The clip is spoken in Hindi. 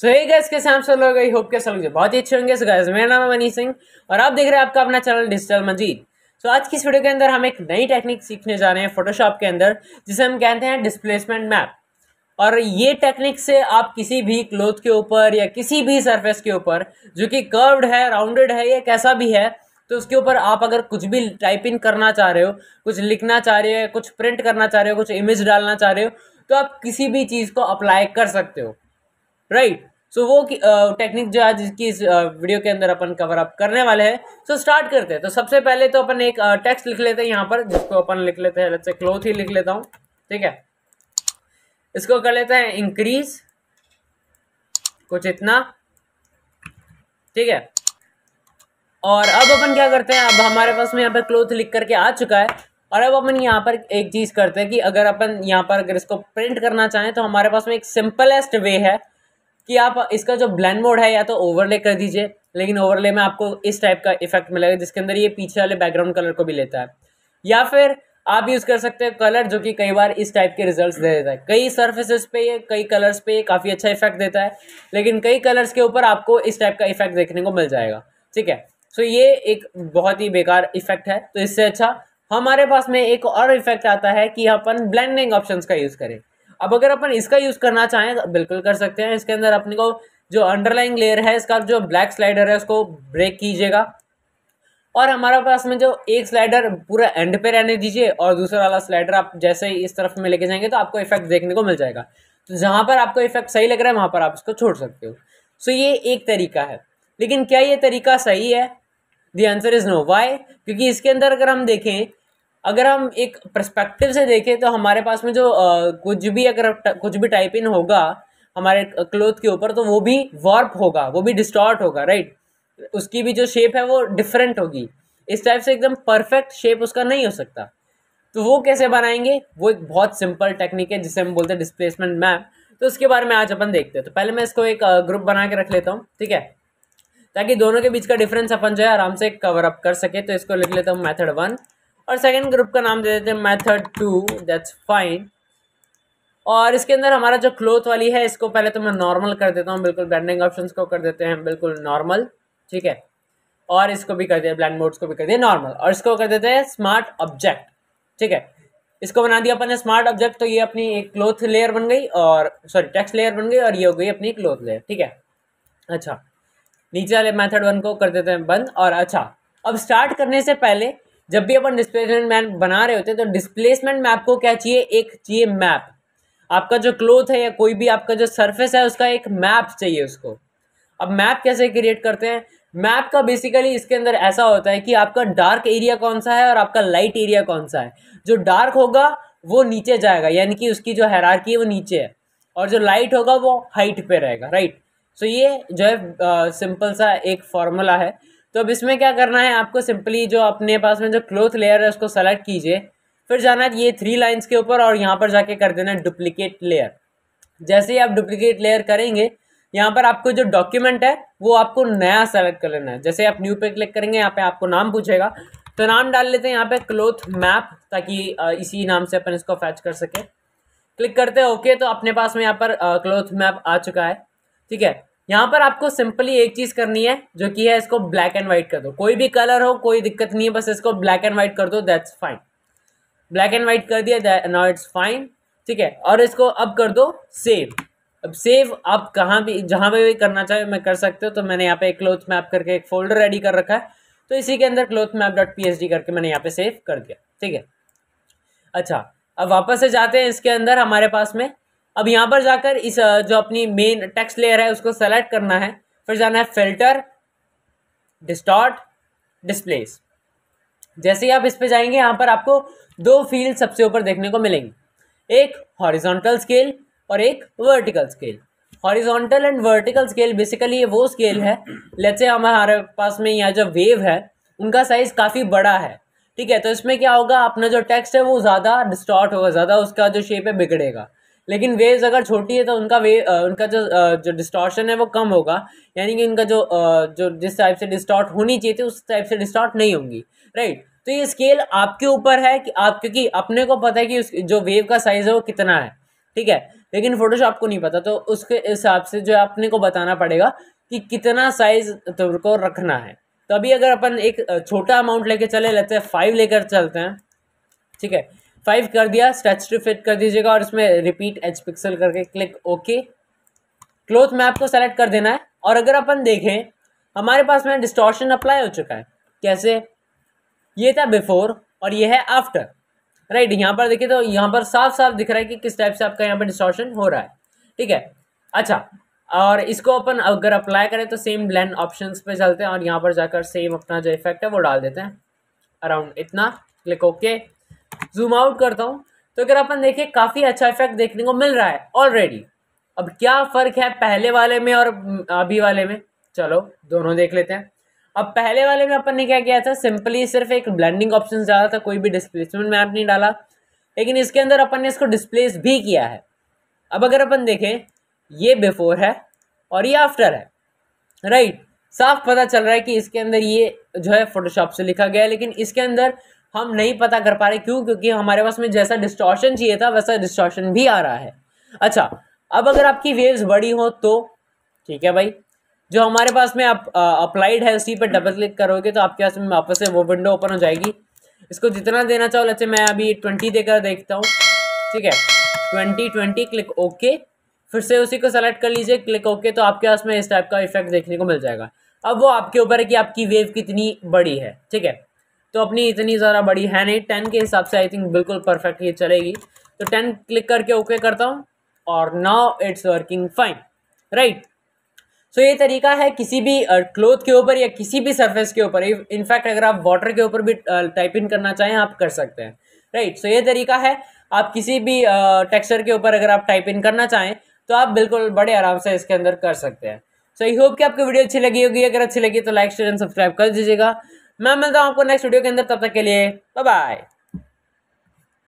सो ये गैस के सामने सब लोग होप के सब बहुत ही अच्छे होंगे सो गैस मेरा नाम है मनीष सिंह और आप देख रहे हैं आपका अपना channel digital Majeed so so, आज की इस वीडियो के अंदर हम एक नई टेक्निक सीखने जा रहे हैं फोटोशॉप के अंदर जिसे हम कहते हैं डिस्प्लेसमेंट मैप और ये टेक्निक से आप किसी भी क्लोथ के ऊपर या किसी भी सरफेस के ऊपर जो कि कर्व्ड है राउंडेड है या कैसा भी है तो उसके ऊपर आप अगर कुछ भी टाइपिंग करना चाह रहे हो कुछ लिखना चाह रहे हो कुछ प्रिंट करना चाह रहे हो कुछ इमेज डालना चाह रहे हो तो आप किसी भी चीज़ को अप्लाई कर सकते हो राइट सो वो टेक्निक जो आज इसकी इस वीडियो के अंदर अपन कवर अप करने वाले हैं सो so, स्टार्ट करते हैं तो सबसे पहले तो अपन एक टेक्स्ट लिख लेते हैं यहाँ पर जिसको अपन लिख लेते हैं जैसे क्लोथ ही लिख लेता हूँ ठीक है इसको कर लेते हैं इंक्रीज कुछ इतना ठीक है और अब अपन क्या करते हैं अब हमारे पास में यहाँ पर क्लोथ लिख करके आ चुका है और अब अपन यहाँ पर एक चीज़ करते हैं कि अगर अपन यहाँ पर अगर इसको प्रिंट करना चाहें तो हमारे पास में एक सिंपलेस्ट वे है कि आप इसका जो ब्लैंड मोड है या तो ओवरले कर दीजिए लेकिन ओवरले में आपको इस टाइप का इफेक्ट मिलेगा जिसके अंदर ये पीछे वाले बैकग्राउंड कलर को भी लेता है या फिर आप यूज़ कर सकते हैं कलर जो कि कई बार इस टाइप के रिजल्ट्स दे देता है कई सर्फेसेस पे ये कई कलर्स पे ये काफ़ी अच्छा इफेक्ट देता है लेकिन कई कलर्स के ऊपर आपको इस टाइप का इफेक्ट देखने को मिल जाएगा ठीक है सो ये एक बहुत ही बेकार इफेक्ट है तो इससे अच्छा हमारे पास में एक और इफेक्ट आता है कि अपन ब्लेंडिंग ऑप्शन का यूज़ करें अब अगर अपन इसका यूज़ करना चाहें तो बिल्कुल कर सकते हैं इसके अंदर अपने को जो अंडरलाइन लेयर है इसका जो ब्लैक स्लाइडर है उसको ब्रेक कीजिएगा और हमारे पास में जो एक स्लाइडर पूरा एंड पे रहने दीजिए और दूसरा वाला स्लाइडर आप जैसे ही इस तरफ में लेके जाएंगे तो आपको इफेक्ट देखने को मिल जाएगा तो जहाँ पर आपको इफेक्ट सही लग रहा है वहाँ पर आप इसको छोड़ सकते हो सो ये एक तरीका है लेकिन क्या ये तरीका सही है the answer is no why क्योंकि इसके अंदर अगर हम देखें अगर हम एक परस्पेक्टिव से देखें तो हमारे पास में जो आ, कुछ भी अगर कुछ भी टाइप इन होगा हमारे क्लोथ के ऊपर तो वो भी वार्प होगा वो भी डिस्टॉर्ट होगा राइट उसकी भी जो शेप है वो डिफरेंट होगी इस टाइप से एकदम परफेक्ट शेप उसका नहीं हो सकता तो वो कैसे बनाएंगे वो एक बहुत सिंपल टेक्निक है जिसे हम बोलते हैं डिस्प्लेसमेंट मैप तो उसके बारे में आज अपन देखते हैं तो पहले मैं इसको एक ग्रुप बना के रख लेता हूँ ठीक है ताकि दोनों के बीच का डिफरेंस अपन जो है आराम से कवर अप कर सके तो इसको लिख लेता हूँ मैथड वन और सेकेंड ग्रुप का नाम दे देते हैं मैथड टू दैट्स फाइन और इसके अंदर हमारा जो क्लोथ वाली है इसको पहले तो मैं नॉर्मल कर देता हूँ बिल्कुल ब्लेंडिंग ऑप्शंस को कर देते हैं बिल्कुल नॉर्मल ठीक है और इसको भी कर दिया ब्लैंड मोड्स को भी कर दिया नॉर्मल और इसको कर देते हैं स्मार्ट ऑब्जेक्ट ठीक है इसको बना दिया अपन ने स्मार्ट ऑब्जेक्ट तो ये अपनी एक क्लोथ लेयर बन गई और सॉरी टेक्स्ट लेयर बन गई और ये हो गई अपनी क्लोथ लेयर ठीक है अच्छा नीचे वाले मैथड वन को कर देते हैं बंद और अच्छा अब स्टार्ट करने से पहले जब भी अपन डिस्प्लेसमेंट मैप बना रहे होते हैं तो डिस्प्लेसमेंट मैप को क्या चाहिए एक चाहिए मैप आपका जो क्लोथ है या कोई भी आपका जो सरफेस है उसका एक मैप चाहिए उसको अब मैप कैसे क्रिएट करते हैं मैप का बेसिकली इसके अंदर ऐसा होता है कि आपका डार्क एरिया कौन सा है और आपका लाइट एरिया कौन सा है जो डार्क होगा वो नीचे जाएगा यानी कि उसकी जो हैरारकी है वो नीचे है और जो लाइट होगा वो हाइट पे रहेगा राइट सो so ये जो है सिंपल सा एक फॉर्मूला है तो अब इसमें क्या करना है आपको सिंपली जो अपने पास में जो क्लोथ लेयर है उसको सेलेक्ट कीजिए फिर जाना है ये थ्री लाइंस के ऊपर और यहाँ पर जाके कर देना डुप्लीकेट लेयर जैसे ही आप डुप्लीकेट लेयर करेंगे यहाँ पर आपको जो डॉक्यूमेंट है वो आपको नया सेलेक्ट कर लेना है जैसे आप न्यू पे क्लिक करेंगे यहाँ पे आपको नाम पूछेगा तो नाम डाल लेते हैं यहाँ पे क्लोथ मैप ताकि इसी नाम से अपन इसको फैच कर सकें क्लिक करते हैं ओके तो अपने पास में यहाँ पर क्लोथ मैप आ चुका है ठीक है यहाँ पर आपको सिंपली एक चीज़ करनी है जो कि है इसको ब्लैक एंड व्हाइट कर दो कोई भी कलर हो कोई दिक्कत नहीं है बस इसको ब्लैक एंड वाइट कर दो that's fine black and white कर दिया नाउ इट्स फाइन ठीक है और इसको अब कर दो सेव अब सेव आप कहाँ भी जहाँ पे भी करना चाहे मैं कर सकते हो तो मैंने यहाँ पे एक क्लोथ मैप करके एक फोल्डर रेडी कर रखा है तो इसी के अंदर क्लोथ मैप डॉट पी करके मैंने यहाँ पे सेव कर दिया ठीक है अच्छा अब वापस से जाते हैं इसके अंदर हमारे पास में अब यहाँ पर जाकर इस जो अपनी मेन टेक्स्ट लेयर है उसको सेलेक्ट करना है फिर जाना है फिल्टर डिस्टॉर्ट डिस्प्लेस जैसे ही आप इस पर जाएंगे यहाँ पर आपको दो फील्ड सबसे ऊपर देखने को मिलेंगे एक हॉरिजॉन्टल स्केल और एक vertical scale horizontal and vertical scale basically ये वो स्केल है लेट्स से हमारे पास में यहाँ जो वेव है उनका साइज़ काफ़ी बड़ा है ठीक है तो इसमें क्या होगा अपना जो टेक्स्ट है वो ज़्यादा डिस्टॉर्ट होगा ज़्यादा उसका जो शेप है बिगड़ेगा लेकिन वेव्स अगर छोटी है तो उनका वे उनका जो जो डिस्टॉर्शन है वो कम होगा यानी कि उनका जो जो जिस टाइप से डिस्टॉर्ट होनी चाहिए थी उस टाइप से डिस्टॉर्ट नहीं होंगी राइट तो ये स्केल आपके ऊपर है कि आप क्योंकि अपने को पता है कि उस जो वेव का साइज़ है वो कितना है ठीक है लेकिन फोटोशॉप को नहीं पता तो उसके हिसाब से जो है अपने को बताना पड़ेगा कि कितना साइज तुमको रखना है तो अभी अगर अपन एक छोटा अमाउंट लेके चले लेते हैं फाइव लेकर चलते हैं ठीक है फाइव कर दिया टू फिट कर दीजिएगा और इसमें रिपीट एच पिक्सल करके क्लिक ओके क्लोथ मैप को सेलेक्ट कर देना है और अगर अपन देखें हमारे पास में डिस्टॉर्शन अप्लाई हो चुका है कैसे ये था बिफोर और ये है आफ्टर राइट right, यहाँ पर देखिए तो यहाँ पर साफ साफ दिख रहा है कि किस टाइप से आपका यहाँ पर डिस्टॉर्शन हो रहा है ठीक है अच्छा और इसको अपन अगर अप्लाई करें तो सेम ब्लैंड ऑप्शन पे चलते हैं और यहाँ पर जाकर सेम अपना जो इफेक्ट है वो डाल देते हैं अराउंड इतना click okay okay. Zoom out करता हूँ तो अगर अपन देखें काफ़ी अच्छा इफेक्ट देखने को मिल रहा है ऑलरेडी अब क्या फ़र्क है पहले वाले में और अभी वाले में चलो दोनों देख लेते हैं अब पहले वाले में अपन ने क्या किया था सिंपली सिर्फ एक ब्लेंडिंग ऑप्शन डाला था कोई भी डिस्प्लेसमेंट मैप नहीं डाला लेकिन इसके अंदर अपन ने इसको डिस्प्लेस भी किया है अब अगर अपन देखें ये बिफोर है और ये आफ्टर है राइट साफ पता चल रहा है कि इसके अंदर ये जो है फोटोशॉप से लिखा गया है लेकिन इसके अंदर हम नहीं पता कर पा रहे क्यों क्योंकि हमारे पास में जैसा डिस्टॉर्शन चाहिए था वैसा डिस्टॉर्शन भी आ रहा है अच्छा अब अगर आपकी वेव्स बड़ी हो तो ठीक है भाई जो हमारे पास में आप अप्लाइड है उसी पर डबल क्लिक करोगे तो आपके पास में वापस से वो विंडो ओपन हो जाएगी इसको जितना देना चाहो अच्छा मैं अभी ट्वेंटी देकर देखता हूँ ठीक है ट्वेंटी ट्वेंटी क्लिक ओके फिर से उसी को सेलेक्ट कर लीजिए क्लिक ओके तो आपके पास में इस टाइप का इफेक्ट देखने को मिल जाएगा अब वो आपके ऊपर है कि आपकी वेव कितनी बड़ी है ठीक है तो अपनी इतनी ज्यादा बड़ी है नहीं टेन के हिसाब से आई थिंक बिल्कुल परफेक्ट ये चलेगी तो टेन क्लिक करके ओके करता हूँ और now it's working fine right so ये तरीका है किसी भी क्लोथ के ऊपर या किसी भी सरफेस के ऊपर इनफैक्ट अगर आप वाटर के ऊपर भी टाइप इन करना चाहें आप कर सकते हैं राइट सो ये तरीका है आप किसी भी टेक्सचर के ऊपर अगर आप टाइप इन करना चाहें तो आप बिल्कुल बड़े आराम से इसके अंदर कर सकते हैं सो आई होप कि आपको वीडियो अच्छी लगी होगी अगर अच्छी लगी तो लाइक शेयर एंड सब्सक्राइब कर दीजिएगा मैं मिलता हूँ आपको नेक्स्ट वीडियो के अंदर तब तक के लिए बाय